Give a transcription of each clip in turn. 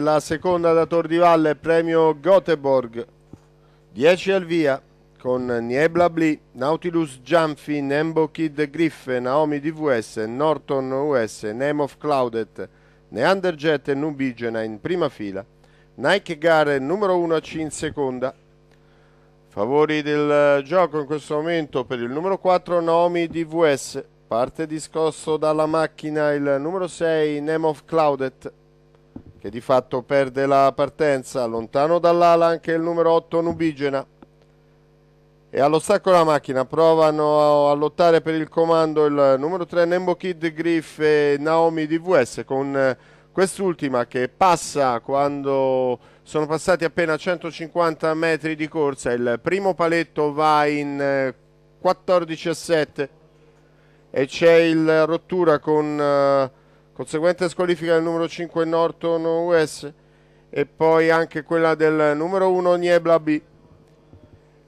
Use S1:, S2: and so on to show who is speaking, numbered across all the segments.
S1: La seconda da Tor di Valle, premio Göteborg, 10 al via con Niebla Bli, Nautilus Gianfi, Nembo Kid Griffe, Naomi DVS, Norton US, Name of Cloudet, Neanderjet e Nubigena in prima fila, Nike Gare numero 1 a C in seconda. Favori del gioco in questo momento per il numero 4 Naomi DVS, parte discosso dalla macchina il numero 6 Name of Cloudet che di fatto perde la partenza, lontano dall'ala anche il numero 8 Nubigena. E allo stacco la macchina provano a lottare per il comando il numero 3 Nembo Kid Griff e Naomi DVS con eh, quest'ultima che passa quando sono passati appena 150 metri di corsa. Il primo paletto va in 14 a 7 e c'è il rottura con... Eh, conseguente squalifica del numero 5 Norton US e poi anche quella del numero 1 Niebla B.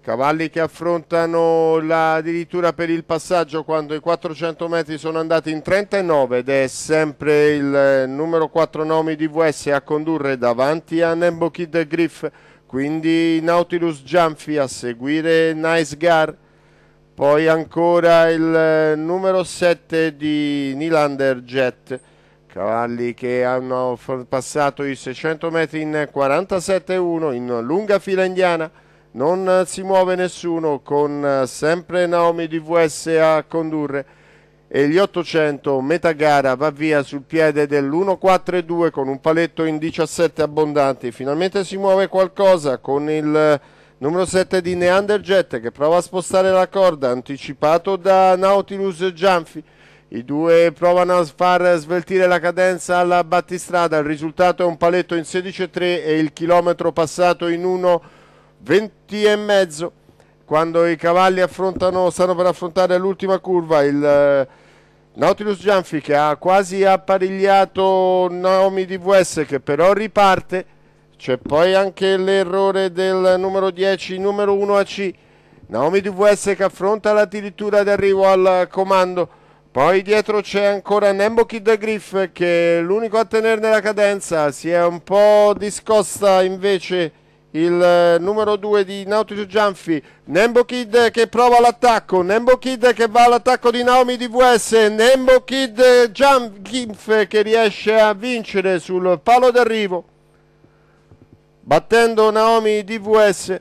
S1: Cavalli che affrontano la, addirittura per il passaggio quando i 400 metri sono andati in 39 ed è sempre il eh, numero 4 Nomi di VS a condurre davanti a Nembo Kid Griff, quindi Nautilus Gianfi a seguire Nice Gar, poi ancora il eh, numero 7 di Nilander Jet Cavalli che hanno passato i 600 metri in 47-1 in lunga fila indiana. Non si muove nessuno con sempre Naomi DVS a condurre e gli 800 metà gara va via sul piede dell'1-4-2 con un paletto in 17 abbondanti. Finalmente si muove qualcosa con il numero 7 di Neanderjet che prova a spostare la corda anticipato da Nautilus Gianfi i due provano a far sveltire la cadenza alla battistrada, il risultato è un paletto in 16,3 e il chilometro passato in 1,20,5. Quando i cavalli stanno per affrontare l'ultima curva, il... Eh, Nautilus Gianfi che ha quasi apparigliato Naomi DVS che però riparte, c'è poi anche l'errore del numero 10, numero 1 AC, Naomi DVS che affronta la addirittura d'arrivo al comando poi dietro c'è ancora Nembo Kid Griff che è l'unico a tenerne la cadenza, si è un po' discosta invece il eh, numero 2 di Nautilus Gianfi, Nembo Kid che prova l'attacco, Nembo Kid che va all'attacco di Naomi DVS, Nembo Kid Gianf che riesce a vincere sul palo d'arrivo battendo Naomi DVS.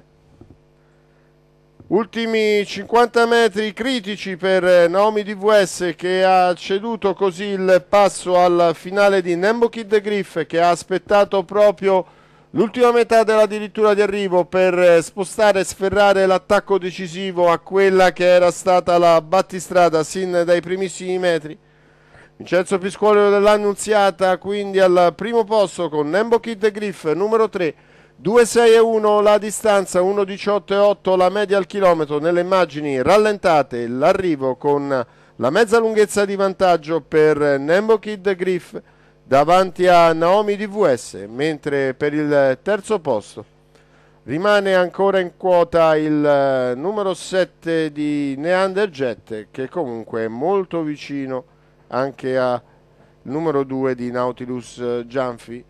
S1: Ultimi 50 metri critici per eh, Naomi DVS che ha ceduto così il passo al finale di Nembo Kid Griff che ha aspettato proprio l'ultima metà della dirittura di arrivo per eh, spostare e sferrare l'attacco decisivo a quella che era stata la battistrada sin dai primissimi metri. Vincenzo Piscuolio dell'Annunziata quindi al primo posto con Nembo Kid Griff numero 3 2,6,1 la distanza, 1,18,8 la media al chilometro. Nelle immagini rallentate l'arrivo con la mezza lunghezza di vantaggio per Nembo Kid Griff davanti a Naomi DVS, mentre per il terzo posto rimane ancora in quota il eh, numero 7 di Neander Jet che comunque è molto vicino anche al numero 2 di Nautilus eh, Gianfi.